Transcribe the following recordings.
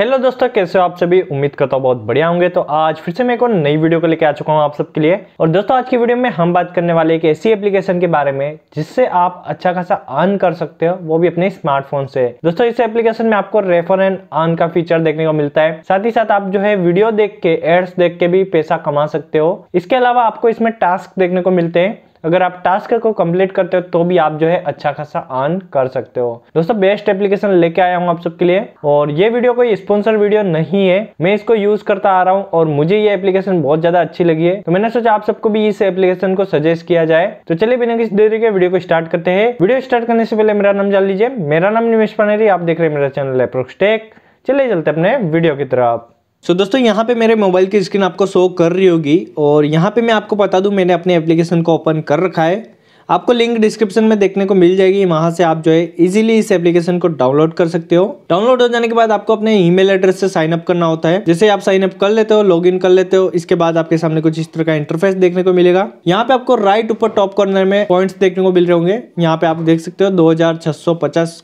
hello दोस्तों कैसे हो आप सभी उम्मीद करता हूँ बहुत बढ़िया होंगे तो आज फिर से मैं एक और नई वीडियो को लेकर आ चुका हूँ आप सबके लिए और दोस्तों आज की वीडियो में हम बात करने वाले एक ऐसी एप्लीकेशन के बारे में जिससे आप अच्छा खासा अर्न कर सकते हो वो भी अपने स्मार्टफोन से दोस्तों इस एप्लीकेशन में आपको रेफर एंड अर्न का फीचर देखने को मिलता है साथ ही साथ आप जो है वीडियो देख के एड्स देख के भी पैसा कमा सकते हो इसके अलावा आपको इसमें टास्क देखने को मिलते हैं अगर आप टास्क को कंप्लीट करते हो तो भी आप जो है अच्छा खासा अर्न कर सकते हो दोस्तों बेस्ट एप्लीकेशन लेके आया हूँ आप सबके लिए और ये वीडियो कोई स्पॉन्सर वीडियो नहीं है मैं इसको यूज करता आ रहा हूँ और मुझे ये एप्लीकेशन बहुत ज्यादा अच्छी लगी है तो मैंने सोचा आप सबको भी इस एप्लीकेशन को सजेस्ट किया जाए तो चलिए बिना किसी देरी के वीडियो को स्टार्ट करते हैं वीडियो स्टार्ट करने से पहले मेरा नाम जान लीजिए मेरा नाम निमेश पानेरी आप देख रहे हैं मेरा चैनल है प्रोक्सटेक चलिए चलते अपने वीडियो की तरफ सो so, दोस्तों यहाँ पे मेरे मोबाइल की स्क्रीन आपको शो कर रही होगी और यहाँ पे मैं आपको बता दूँ मैंने अपने एप्लीकेशन को ओपन कर रखा है आपको लिंक डिस्क्रिप्शन में देखने को मिल जाएगी वहां से आप जो है इजीली इस एप्लीकेशन को डाउनलोड कर सकते हो डाउनलोड हो जाने के बाद आपको अपने ईमेल एड्रेस से साइन अप करना होता है जैसे आप साइन अप कर लेते हो लॉग कर लेते हो इसके बाद आपके सामने कुछ इस तरह का इंटरफेस देखने को मिलेगा यहाँ पे आपको राइट ऊपर टॉप कॉर्नर में पॉइंट देखने को मिल रहे होंगे यहाँ पे आप देख सकते हो दो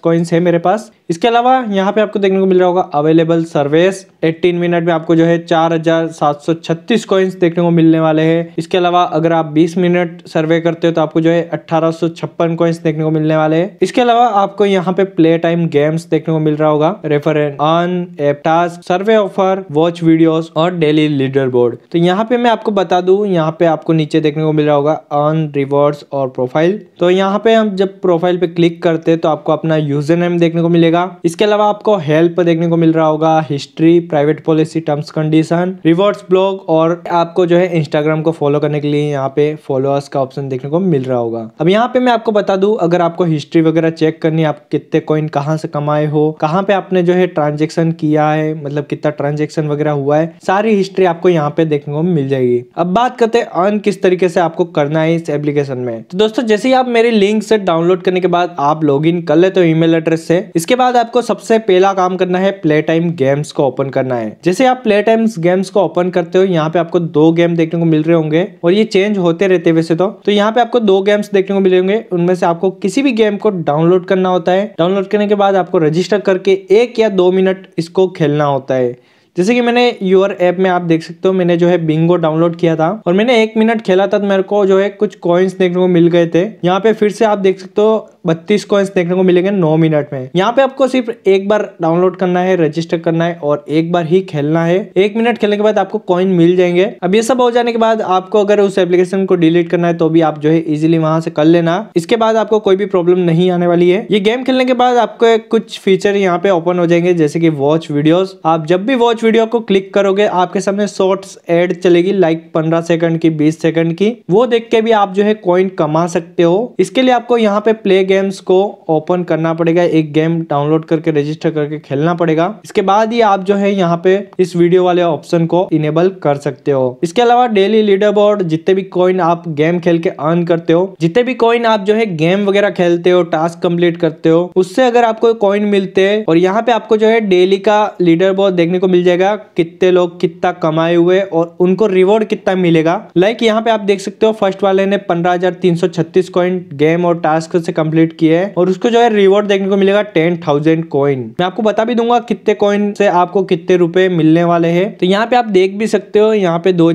कॉइन्स है मेरे पास इसके अलावा यहाँ पे आपको देखने को मिल रहा होगा अवेलेबल सर्विस 18 मिनट में आपको जो है 4736 कॉइन्स देखने को मिलने वाले हैं इसके अलावा अगर आप 20 मिनट सर्वे करते हो तो आपको जो है अट्ठारह कॉइंस छप्पन देखने को मिलने वाले हैं इसके अलावा आपको यहाँ पे प्ले टाइम गेम्स देखने को मिल रहा होगा refer on app task survey offer watch videos और डेली लीडर बोर्ड तो यहाँ पे मैं आपको बता दू यहाँ पे आपको नीचे देखने को मिल रहा होगा ऑन रिवॉर्ड्स और प्रोफाइल तो यहाँ पे हम जब प्रोफाइल पे क्लिक करते हैं तो आपको अपना यूजर नेम देखने को मिलेगा इसके अलावा आपको हेल्प देखने को मिल रहा होगा history private policy terms condition rewards blog और आपको जो है इंस्टाग्राम को फॉलो करने के लिए यहाँ पे फॉलोअर्स का ऑप्शन देखने को मिल रहा होगा होगा अब यहाँ पे मैं आपको बता दू अगर आपको हिस्ट्री वगैरह चेक करनी आप कितने कॉइन कहाँ से कमाए हो कहाँ पे आपने जो है ट्रांजेक्शन किया है मतलब कितना ट्रांजेक्शन वगैरह हुआ है सारी हिस्ट्री आपको यहाँ पे देखने को मिल जाएगी अब बात करते हैं अर्न किस तरीके से आपको करना है इस एप्लीकेशन में तो दोस्तों जैसे ही आप मेरे लिंक से डाउनलोड करने के बाद आप लॉग इन कर लेते हो ईमेल एड्रेस से इसके बाद आपको सबसे पहला काम करना है प्ले टाइम गेम्स को ओपन करना है जैसे आप प्ले टाइम गेम्स को ओपन करते हो यहाँ पे आपको दो गेम देखने को मिल रहे होंगे और ये चेंज होते रहते वैसे तो, तो यहाँ पे आपको दो गेम्स देखने को मिलेंगे उनमें से आपको किसी भी गेम को डाउनलोड करना होता है डाउनलोड करने के बाद आपको रजिस्टर करके एक या दो मिनट इसको खेलना होता है जैसे कि मैंने यूर ऐप में आप देख सकते हो मैंने जो है बिंगो डाउनलोड किया था और मैंने एक मिनट खेला था तो मेरे को जो है कुछ कॉइन्स देखने को मिल गए थे यहाँ पे फिर से आप देख सकते हो बत्तीस कॉइन्स देखने को मिलेंगे नौ मिनट में यहाँ पे आपको सिर्फ एक बार डाउनलोड करना है रजिस्टर करना है और एक बार ही खेलना है एक मिनट खेलने के बाद आपको कॉइन मिल जाएंगे अब ये सब हो जाने के बाद आपको अगर उस एप्लीकेशन को डिलीट करना है तो भी आप जो है इजिली वहां से कर लेना इसके बाद आपको कोई भी प्रॉब्लम नहीं आने वाली है ये गेम खेलने के बाद आपको कुछ फीचर यहाँ पे ओपन हो जाएंगे जैसे की वॉच वीडियो आप जब भी वॉच वीडियो को क्लिक करोगे आपके सामने शॉर्ट एड चलेगी लाइक पंद्रह सेकंड की बीस सेकंड की वो देख के भी आप जो है कॉइन कमा सकते हो इसके लिए आपको यहाँ पे प्ले गेम गेम्स को ओपन करना पड़ेगा एक गेम डाउनलोड करके रजिस्टर करके खेलना पड़ेगा इसके बाद ही आप जो है यहाँ पे इस वीडियो वाले ऑप्शन को इनेबल कर सकते हो इसके अलावा डेली लीडर बोर्ड जितने भी कॉइन आप गेम खेल के अर्न करते हो जितने भी कॉइन आप जो है गेम वगैरह खेलते हो टास्क कम्प्लीट करते हो उससे अगर आपको कॉइन मिलते है और यहाँ पे आपको जो है डेली का लीडर बोर्ड देखने को मिल जाएगा कितने लोग कितना कमाए हुए और उनको रिवॉर्ड कितना मिलेगा लाइक यहाँ पे आप देख सकते हो फर्स्ट वाले ने पंद्रह हजार तीन सौ छत्तीस कॉइन गेम और टास्क से कम्प्लीट कंप्लीट किया है और उसको जो है रिवॉर्ड देखने को मिलेगा टेन थाउजेंड कॉइन मैं आपको बता भी दूंगा कितने कॉइन से आपको कितने रुपए मिलने वाले हैं तो यहाँ पे आप देख भी सकते हो यहाँ पे दो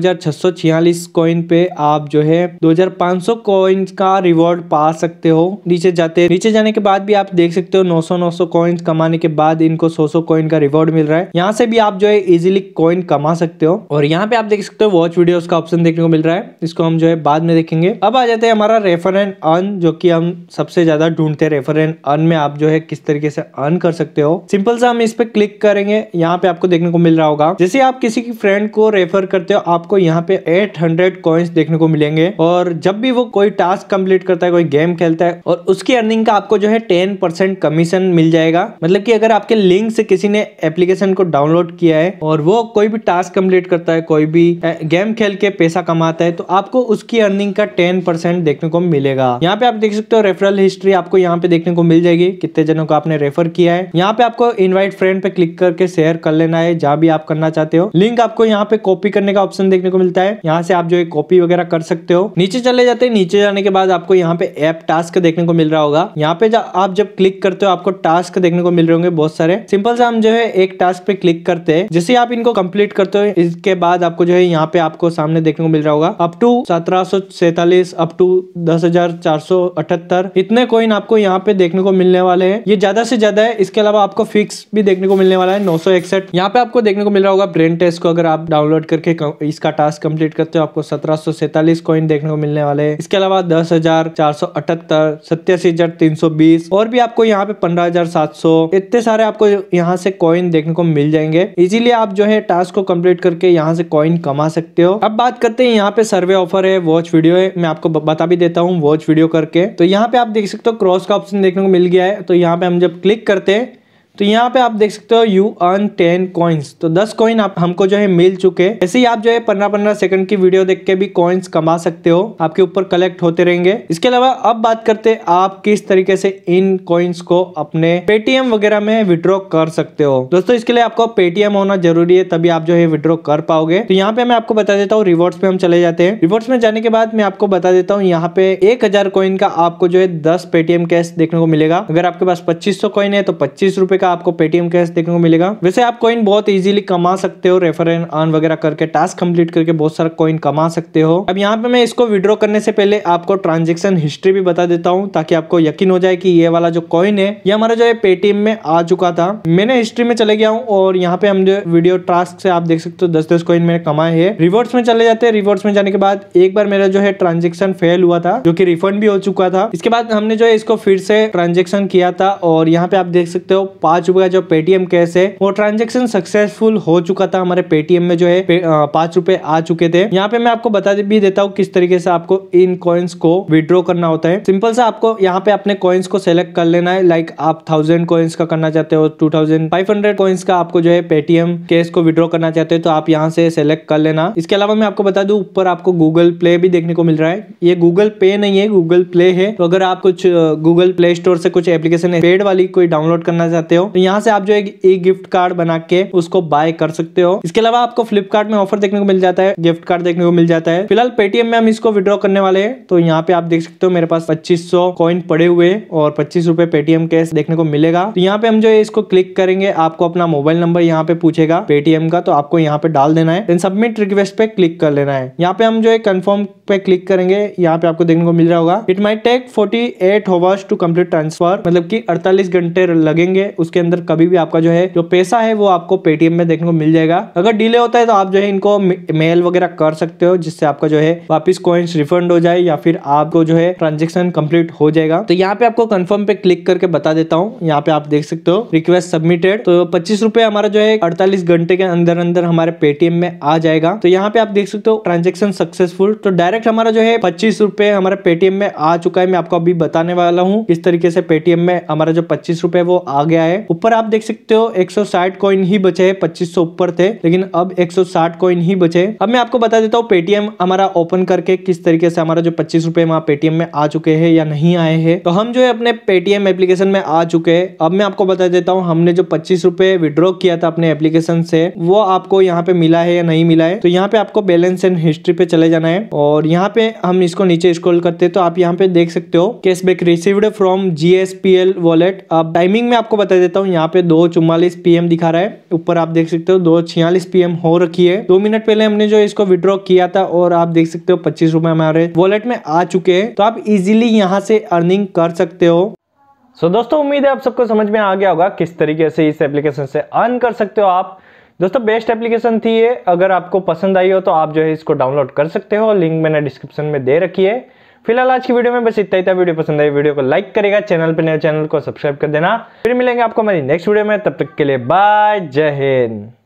कॉइन पे आप जो है दो कॉइन्स का रिवॉर्ड पा सकते हो नीचे जाते नीचे जाने के बाद भी आप देख सकते हो 900 900 कॉइन्स कमाने के बाद इनको 100 कॉइन का रिवॉर्ड मिल रहा है यहाँ से भी आप जो है इजिली कॉइन कमा सकते हो और यहाँ पे आप देख सकते हो वॉच वीडियोस का ऑप्शन देखने को मिल रहा है इसको हम जो है बाद में देखेंगे अब आ जाते हैं हमारा रेफर एंड अर्न जो की हम सबसे ज्यादा ज़्यादा ढूंढते रेफर एंड अर्न में आप जो है किस तरीके से अर्न कर सकते हो सिंपल सा हम इस पर क्लिक करेंगे यहाँ पे आपको देखने को मिल रहा होगा जैसे आप किसी की फ्रेंड को रेफर करते हो आपको यहाँ पे 800 हंड्रेड देखने को मिलेंगे और जब भी वो कोई टास्क कम्प्लीट करता है कोई गेम खेलता है और उसकी अर्निंग का आपको जो है टेन कमीशन मिल जाएगा मतलब की अगर आपके लिंक से किसी ने एप्लीकेशन को डाउनलोड किया है और वो कोई भी टास्क कम्प्लीट करता है कोई भी गेम खेल के पैसा कमाता है तो आपको उसकी अर्निंग का टेन परसेंट देखने को मिलेगा यहाँ पे आप देख सकते हो रेफरल हिस्ट्री हिस्ट्री आपको यहाँ पे देखने को मिल जाएगी कितने जनों को आपने रेफर किया है यहाँ पे आपको इनवाइट फ्रेंड पे क्लिक करके शेयर कर लेना है जहाँ भी आप करना चाहते हो लिंक आपको यहाँ पे कॉपी करने का ऑप्शन देखने को मिलता है यहाँ से आप जो कॉपी वगैरह कर सकते हो नीचे चले जाते हैं नीचे जाने के बाद आपको यहाँ पे एप टास्क देखने को मिल रहा होगा यहाँ पे आप जब क्लिक करते हो आपको टास्क देखने को मिल रहे होंगे बहुत सारे सिंपल से हम जो है एक टास्क पे क्लिक करते हैं जैसे आप इनको कंप्लीट करते हो इसके बाद आपको जो है यहाँ पे आपको सामने देखने को मिल रहा होगा अप टू सत्रह अप टू दस हजार चार सौ अठहत्तर इतने कॉइन आपको यहाँ पे देखने को मिलने वाले हैं ये ज्यादा से ज्यादा है इसके अलावा आपको फिक्स भी देखने को मिलने वाला है नौ सौ इकसठ यहाँ पे आपको देखने को मिल रहा होगा ब्रेन टेस्ट को अगर आप डाउनलोड करके इसका टास्क कंप्लीट करते हो आपको सत्रह सौ सैतालीस कॉइन देखने को मिलने वाले है इसके अलावा दस हजार चार सौ अठहत्तर सत्तासी हजार तीन सौ बीस और भी आपको यहाँ पे पंद्रह हजार सात सौ इतने सारे आपको यहाँ से कॉइन देखने को मिल जाएंगे इजीली आप जो है टास्क को कंप्लीट करके यहाँ से कॉइन कमा सकते हो अब बात करते हैं यहाँ पे सर्वे ऑफर है वॉच वीडियो है मैं आपको बता भी देता हूँ वॉच वीडियो करके तो यहाँ पे आप देख सकते तो क्रॉस का ऑप्शन देखने को मिल गया है तो यहाँ पे हम जब क्लिक करते हैं तो यहाँ पे आप देख सकते हो यू अर्न टेन कॉइन्स तो दस कॉइन आप हमको जो है मिल चुके हैं ऐसे ही आप जो है पंद्रह पंद्रह सेकंड की वीडियो देख के भी कॉइन्स कमा सकते हो आपके ऊपर कलेक्ट होते रहेंगे इसके अलावा अब बात करते हैं आप किस तरीके से इन कॉइन्स को अपने पेटीएम वगैरह में विड्रॉ कर सकते हो दोस्तों इसके लिए आपको पेटीएम होना जरूरी है तभी आप जो है विड्रॉ कर पाओगे तो यहाँ पे मैं आपको बता देता हूँ रिवॉर्ड्स पे हम चले जाते हैं रिवॉर्ड्स में जाने के बाद मैं आपको बता देता हूँ यहाँ पे एक हजार कॉइन का आपको जो है दस पेटीएम कैश देखने को मिलेगा अगर आपके पास पच्चीस सौ कॉइन है तो पच्चीस रुपए का आपको पेटीएम कैश देखने को मिलेगा वैसे आप कॉइन बहुत इजीली कमा सकते हो रेफर एंड अर्न वगैरह करके टास्क कंप्लीट करके बहुत सारा कॉइन कमा सकते हो अब यहाँ पे मैं इसको विड्रॉ करने से पहले आपको ट्रांजेक्शन हिस्ट्री भी बता देता हूँ ताकि आपको यकीन हो जाए की ये वाला जो कॉइन है ये हमारा जो है पेटीएम में आ चुका था मैंने हिस्ट्री में चले गया हूँ और यहाँ पे हम जो वीडियो टास्क से आप देख सकते हो दस दस कॉइन मैंने कमाए है रिवर्स में चले जाते हैं रिवर्स में जाने के बाद एक बार मेरा जो है ट्रांजेक्शन फेल हुआ था जो की रिफंड भी हो चुका था इसके बाद हमने जो है इसको फिर से ट्रांजेक्शन किया था और यहाँ पे आप देख सकते हो आ चुका है जो पेटीएम कैश है वो ट्रांजेक्शन सक्सेसफुल हो चुका था हमारे पेटीएम में जो है पांच रुपए आ चुके थे यहाँ पे मैं आपको बता भी देता हूँ किस तरीके से आपको इन कॉइन्स को विड्रॉ करना होता है सिंपल सा आपको यहाँ पे अपने कॉइन्स को सेलेक्ट कर लेना है लाइक आप थाउजेंड कॉइन्स का करना चाहते हो टू थाउजेंड का आपको जो है पेटीएम कैश को विड्रॉ करना चाहते हो तो आप यहाँ से सेलेक्ट कर लेना इसके अलावा मैं आपको बता दू ऊपर आपको गूगल प्ले भी देखने को मिल रहा है ये गूगल पे नहीं है गूगल प्ले है तो अगर आप कुछ गूगल प्ले स्टोर से कुछ एप्लीकेशन पेड वाली कोई डाउनलोड करना चाहते हो हो तो यहाँ से आप जो एक ई गिफ्ट कार्ड बना के उसको बाय कर सकते हो इसके अलावा आपको फ्लिपकार्ट में ऑफर देखने को मिल जाता है गिफ्ट कार्ड देखने को मिल जाता है फिलहाल पेटीएम में हम इसको विड्रॉ करने वाले हैं तो यहाँ पे आप देख सकते हो मेरे पास पच्चीस कॉइन पड़े हुए और पच्चीस रुपए पेटीएम कैश देखने को मिलेगा तो यहाँ पे हम जो है इसको क्लिक करेंगे आपको अपना मोबाइल नंबर यहाँ पे पूछेगा पेटीएम का तो आपको यहाँ पे डाल देना है सबमिट रिक्वेस्ट पे क्लिक कर लेना है यहाँ पे हम जो है कंफर्म पे क्लिक करेंगे यहाँ पे आपको देखने को मिल रहा होगा it might take forty eight to complete transfer मतलब की अड़तालीस घंटे लगेंगे उस उसके अंदर कभी भी आपका जो है जो पैसा है वो आपको पेटीएम में देखने को मिल जाएगा अगर डिले होता है तो आप जो है इनको मेल वगैरह कर सकते हो जिससे आपका जो है वापिस कॉइन्स रिफंड हो जाए या फिर आपको जो है ट्रांजेक्शन कंप्लीट हो जाएगा तो यहाँ पे आपको कंफर्म पे क्लिक करके बता देता हूँ यहाँ पे आप देख सकते हो रिक्वेस्ट सबमिटेड तो पच्चीस रुपए हमारा जो है अड़तालीस घंटे के अंदर अंदर हमारे पेटीएम में आ जाएगा तो यहाँ पे आप देख सकते हो ट्रांजेक्शन सक्सेसफुल तो डायरेक्ट हमारा जो है पच्चीस रुपए हमारे पेटीएम में आ चुका है मैं आपको अभी बताने वाला हूँ इस तरीके से पेटीएम में हमारा जो पच्चीस रुपए वो आ गया है ऊपर आप देख सकते हो 160 कॉइन ही बचे हैं 2500 ऊपर थे लेकिन अब 160 कॉइन ही बचे अब मैं आपको बता देता हूँ पेटीएम हमारा ओपन करके किस तरीके से हमारा जो पच्चीस रुपए वहाँ पेटीएम में आ चुके हैं या नहीं आए हैं तो हम जो है अपने पेटीएम एप्लीकेशन में आ चुके हैं अब मैं आपको बता देता हूँ हमने जो पच्चीस रुपए विड्रॉ किया था अपने एप्लीकेशन से वो आपको यहाँ पे मिला है या नहीं मिला है तो यहाँ पे आपको बैलेंस एंड हिस्ट्री पे चले जाना है और यहाँ पे हम इसको नीचे स्क्रॉल करते हैं तो आप यहाँ पे देख सकते हो cashback received from GSPL wallet timing में आपको बता देता देता हूँ यहाँ पे दो चुम्बालीस पीएम दिखा रहा है ऊपर आप देख सकते हो दो छियालीस पीएम हो रखी है दो मिनट पहले हमने जो इसको विड्रॉ किया था और आप देख सकते हो पच्चीस रुपए हमारे वॉलेट में आ चुके हैं तो आप इजिली यहाँ से अर्निंग कर सकते हो सो so, दोस्तों उम्मीद है आप सबको समझ में आ गया होगा किस तरीके से इस एप्लीकेशन से अर्न कर सकते हो आप दोस्तों बेस्ट एप्लीकेशन थी ये अगर आपको पसंद आई हो तो आप जो है इसको डाउनलोड कर सकते हो लिंक मैंने डिस्क्रिप्शन में दे रखी है फिलहाल आज की वीडियो में बस इतना ही था वीडियो पसंद आई वीडियो को लाइक करेगा चैनल पर नए चैनल को सब्सक्राइब कर देना फिर मिलेंगे आपको हमारी नेक्स्ट वीडियो में तब तक के लिए बाय जय हिंद